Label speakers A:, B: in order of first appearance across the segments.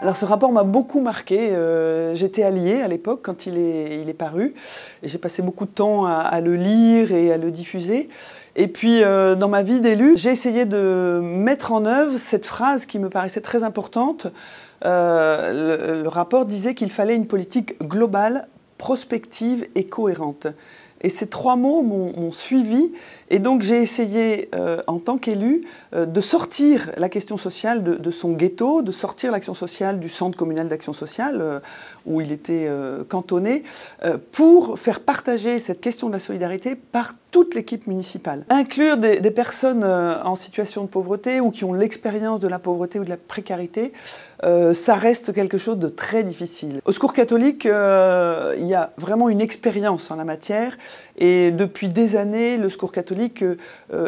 A: Alors ce rapport m'a beaucoup marqué. Euh, j'étais alliée à l'époque quand il est, paru. Et j'ai passé beaucoup de temps à, le lire et à le diffuser. Et puis euh, dans ma vie d'élu, j'ai essayé de mettre en œuvre cette phrase qui me paraissait très importante. Euh, le rapport disait qu'il fallait une politique globale, prospective et cohérente. Et ces trois mots m'ont suivi. Et donc j'ai essayé, euh, en tant qu'élu, euh, de sortir la question sociale de, son ghetto, de sortir l'action sociale du centre communal d'action sociale, euh, où il était cantonné, pour faire partager cette question de la solidarité par toute l'équipe municipale. Inclure des, personnes euh, en situation de pauvreté ou qui ont l'expérience de la pauvreté ou de la précarité, euh, ça reste quelque chose de très difficile. Au Secours catholique, euh, il y a vraiment une expérience en la matière et depuis des années, le Secours catholique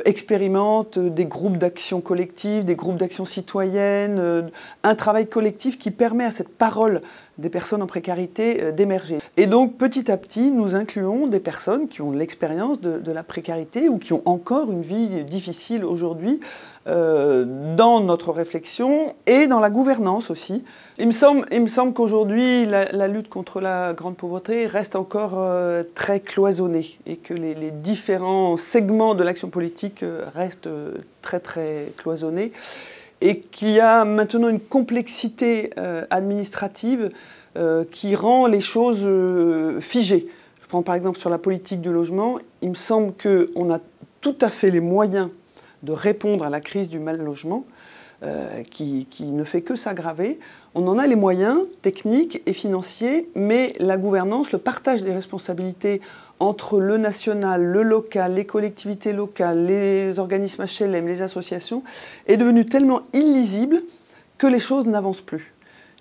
A: expérimente des groupes d'action collective, des groupes d'action citoyenne, un travail collectif qui permet à cette parole des personnes en précarité euh, d'émerger. Et donc petit à petit, nous incluons des personnes qui ont l'expérience de, la précarité ou qui ont encore une vie difficile aujourd'hui euh, dans notre réflexion et dans la gouvernance aussi. Il me semble, il me semble qu'aujourd'hui, la, lutte contre la grande pauvreté reste encore euh, très cloisonnée et que les, les différents segments de l'action politique restent très très cloisonnés et qui a maintenant une complexité euh, administrative euh, qui rend les choses euh, figées. Je prends par exemple sur la politique du logement, il me semble qu'on a tout à fait les moyens de répondre à la crise du mal logement. Euh, qui, ne fait que s'aggraver. On en a les moyens techniques et financiers, mais la gouvernance, le partage des responsabilités entre le national, le local, les collectivités locales, les organismes HLM, les associations, est devenu tellement illisible que les choses n'avancent plus.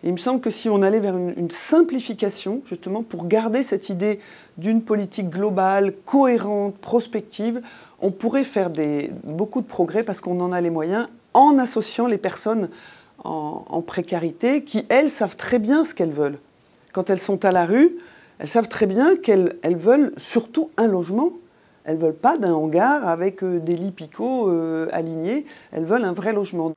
A: il me semble que si on allait vers une, simplification, justement, pour garder cette idée d'une politique globale, cohérente, prospective, on pourrait faire beaucoup de progrès parce qu'on en a les moyens en associant les personnes en, précarité qui, elles, savent très bien ce qu'elles veulent. Quand elles sont à la rue, elles savent très bien qu'elles veulent surtout un logement. Elles ne veulent pas d'un hangar avec euh, des lits picots euh, alignés. Elles veulent un vrai logement.